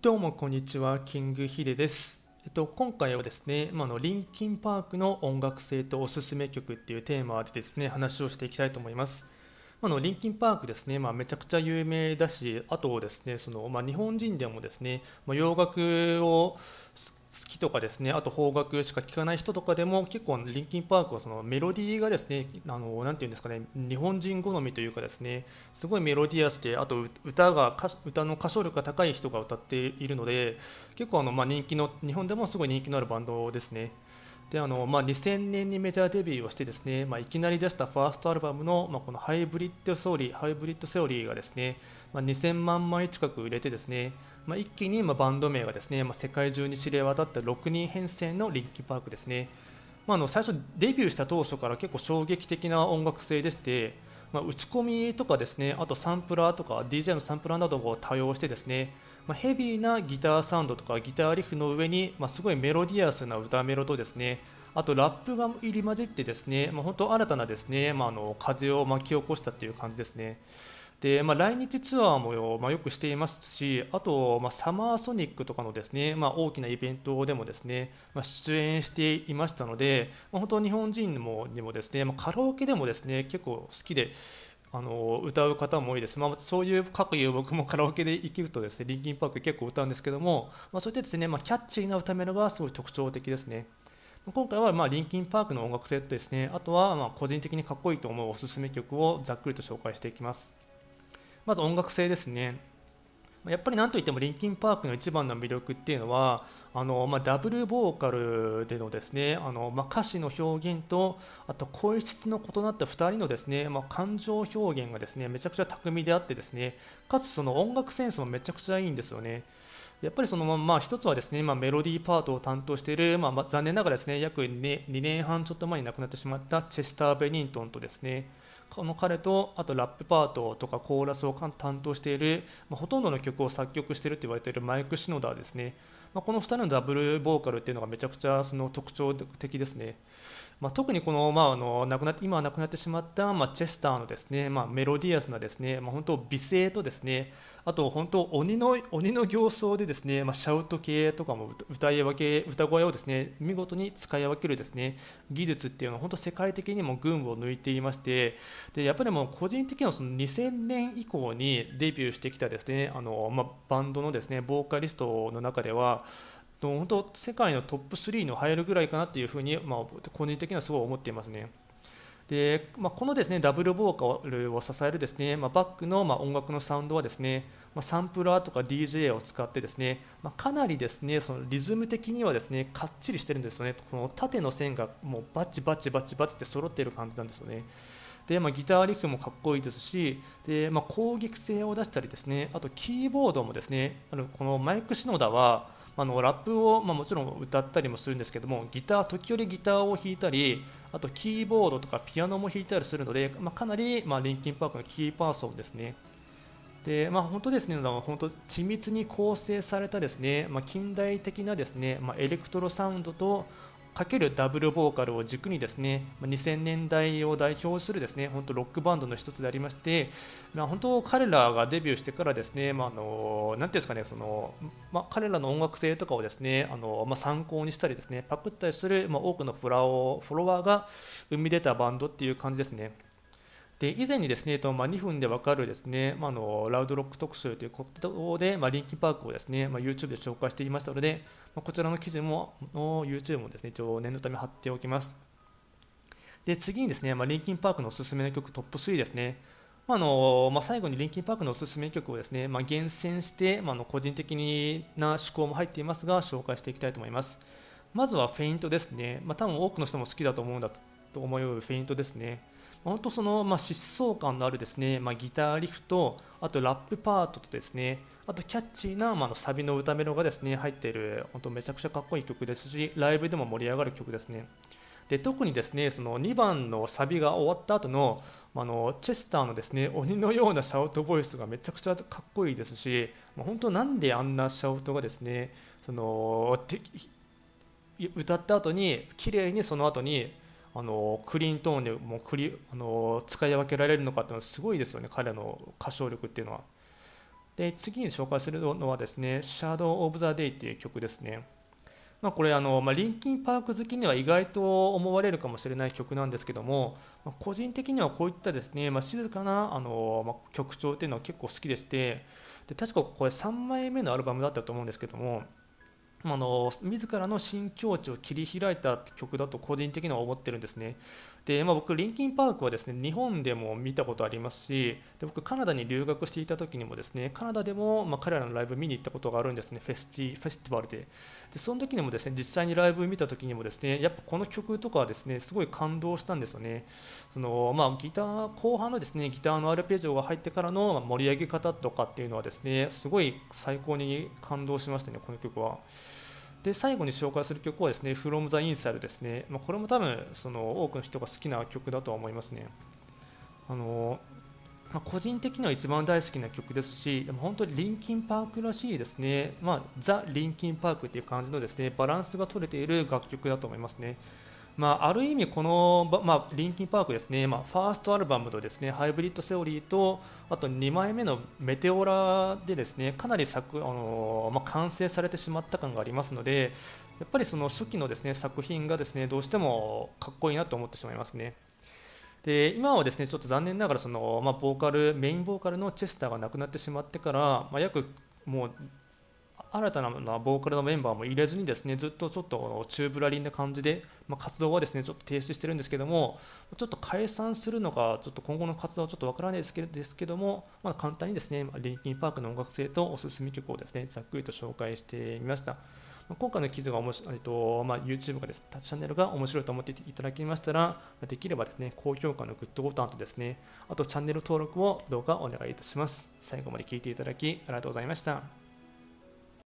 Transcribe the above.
どうもこんにちは、キングヒデです。えっと、今回はですね、まあ、のリンキンパークの音楽性とおすすめ曲っていうテーマでですね、話をしていきたいと思います。まあ、のリンキンパークですね、まあ、めちゃくちゃ有名だし、あとですね、そのまあ、日本人でもですね、ま洋楽をきとかですねあと邦楽しか聴かない人とかでも結構リンキンパークはそのメロディーがですねあのなていうんですかね日本人好みというかですねすごいメロディアスであと歌が歌の歌唱力が高い人が歌っているので結構あのま人気の日本でもすごい人気のあるバンドですね。であのまあ、2000年にメジャーデビューをしてですね、まあ、いきなり出したファーストアルバムの、まあ、このハイブリッドセオリーハイブリッドセオリーがですね、まあ、2000万枚近く売れてですね、まあ、一気にまあバンド名がですね、まあ、世界中に知れ渡った6人編成のリッキーパークですね、まあ、あの最初デビューした当初から結構衝撃的な音楽性でして、まあ、打ち込みとかですねあとサンプラーとか DJ のサンプラーなどを多用してですねまヘビーなギターサウンドとかギターリフの上に、ますごいメロディアスな歌メロとですねあとラップが入り混じってですね、まあ、本当新たなですね、まあ、あの風を巻き起こしたっていう感じですね。でまあ、来日ツアーもよ,、まあ、よくしていますし、あと、まあ、サマーソニックとかのですね、まあ、大きなイベントでもですね、まあ、出演していましたので、まあ、本当、日本人もにもですね、まあ、カラオケでもですね結構好きであの歌う方も多いです、まあ、そういう各有僕もカラオケで生きるとですねリンキンパーク結構歌うんですけども、まあ、そういったですね、まあ、キャッチーな歌メロがすごい特徴的ですね今回はまあリンキンパークの音楽性とですねあとはまあ個人的にかっこいいと思うおすすめ曲をざっくりと紹介していきますまず音楽性ですねやっぱりなんといってもリンキンパークの一番の魅力っていうのはあの、まあ、ダブルボーカルでのですねあの、まあ、歌詞の表現とあと声質の異なった2人のですね、まあ、感情表現がですねめちゃくちゃ巧みであってですねかつその音楽センスもめちゃくちゃいいんですよね。やっぱりそのまま一つはですね、まあ、メロディーパートを担当している、まあ、残念ながらですね約 2, 2年半ちょっと前に亡くなってしまったチェスター・ベニントンとですねこの彼とあとラップパートとかコーラスを担当している、まあ、ほとんどの曲を作曲していると言われているマイク・シノダーですねまあ、この2人のダブルボーカルっていうのがめちゃくちゃその特徴的ですね。まあ、特にこの、まあ、あの亡くな今亡くなってしまった、まあ、チェスターのですね、まあ、メロディアスなですね、まあ、本当美声とですねあと本当鬼の鬼の形相でですね、まあ、シャウト系とかも歌い分け歌声をですね見事に使い分けるですね技術っていうのは本当世界的にも群を抜いていましてでやっぱりもう個人的にはその2000年以降にデビューしてきたですねあの、まあ、バンドのですねボーカリストの中では本当世界のトップ3に入るぐらいかなっていうふうに、まあ、個人的にはすごい思っていますね。でまあ、このですねダブルボーカルを支えるですね、まあ、バックのまあ音楽のサウンドはですね、まあ、サンプラーとか DJ を使ってですね、まあ、かなりですねそのリズム的にはですねかっちりしてるんですよねこの縦の線がもうバチバチバチバチって揃っている感じなんですよね。で、まあ、ギターリフもかっこいいですしで、まあ、攻撃性を出したりですねあとキーボードもですねあのこのマイク・シノダはあのラップを、まあ、もちろん歌ったりもするんですけどもギター時折ギターを弾いたりあとキーボードとかピアノも弾いたりするので、まあ、かなり、まあ、リンキンパークのキーパーソンですねで、まあ、本当ですね本当緻密に構成されたですね、ま近代的なですね、まエレクトロサウンドとかけるダブルボーカルを軸にですね2000年代を代表するですね本当ロックバンドの一つでありまして、まあ、本当彼らがデビューしてからですね、まあ、あのなんていうんですかねその、まあ、彼らの音楽性とかをですねあの、まあ、参考にしたりですねパクったりする、まあ、多くのフォロワーが生み出たバンドっていう感じですね。で以前にですね、えっとまあ、2分で分かるですね、まあ、のラウドロック特集ということで、まあ、リンキンパークをですね、まあ、YouTube で紹介していましたので、まあ、こちらの記事もの YouTube もですね一応念のため貼っておきますで次にですね、まリンキンパークのおすすめの曲トップ3ですねまあのまあ、最後にリンキンパークのおすすめ曲をですね、ま厳選して、まあ、の個人的な趣向も入っていますが紹介していきたいと思いますまずはフェイントですね、ま多分多くの人も好きだと思うんだと思うフェイントですね本当その、まあ、疾走感のあるですね、まあ、ギターリフとあとラップパートとですねあとキャッチーな、まあ、のサビの歌メロがですね入っている本当めちゃくちゃかっこいい曲ですしライブでも盛り上がる曲ですねで特にですねその2番のサビが終わった後のあのチェスターのですね鬼のようなシャウトボイスがめちゃくちゃかっこいいですし、まあ、本当なんであんなシャウトがですねその歌った後に綺麗にその後にあのクリントーンでもクリあの使い分けられるのかっていうのはすごいですよね彼の歌唱力っていうのは。で次に紹介するのはですね「Shadow of the Day」っていう曲ですね。まあ、これあの、まあ、リンキンパーク好きには意外と思われるかもしれない曲なんですけども、まあ、個人的にはこういったですね、まあ、静かなあの、まあ、曲調っていうのは結構好きでしてで確かこれ3枚目のアルバムだったと思うんですけどもあの自らの新境地を切り開いた曲だと個人的には思ってるんですね。で、まあ、僕、リンキンパークはですね日本でも見たことありますし、で僕、カナダに留学していた時にもですねカナダでもま彼らのライブ見に行ったことがあるんですね、フェスティフェスティバルで。で、その時にもですね実際にライブ見た時にもですねやっぱこの曲とかはですねすごい感動したんですよね。そのまあ、ギター後半のですねギターのアルペジオが入ってからの盛り上げ方とかっていうのはですねすごい最高に感動しましたね、この曲は。で最後に紹介する曲はですね「From the Inside」ですね、まあ、これも多分その多くの人が好きな曲だとは思いますねあの、まあ、個人的には一番大好きな曲ですしでも本当にリンキンパークらしいですね、まあ、ザ・リンキンパークっていう感じのですねバランスが取れている楽曲だと思いますねまあ、ある意味この、まあ、リンキンパークですね、まあ、ファーストアルバムとですねハイブリッド・セオリーとあと2枚目のメテオラでですねかなり作あの、まあ、完成されてしまった感がありますのでやっぱりその初期のですね作品がですねどうしてもかっこいいなと思ってしまいますね。で今はですねちょっと残念ながらその、まあ、ボーカルメインボーカルのチェスターが亡くなってしまってから、まあ、約もう新たなボーカルのメンバーも入れずにですねずっとちょっとチューブラリンな感じで、まあ、活動はですねちょっと停止してるんですけどもちょっと解散するのかちょっと今後の活動はちょっとわからないですけですけども、まあ、簡単にですねリンキンパークの音楽性とおすすめ曲をですねざっくりと紹介してみました。今回の記事が面白い、とまあ、YouTube がです、ね、チャンネルが面白いと思っていただきましたら、できればですね、高評価のグッドボタンとですね、あとチャンネル登録をどうかお願いいたします。最後まで聴いていただきありがとうございました。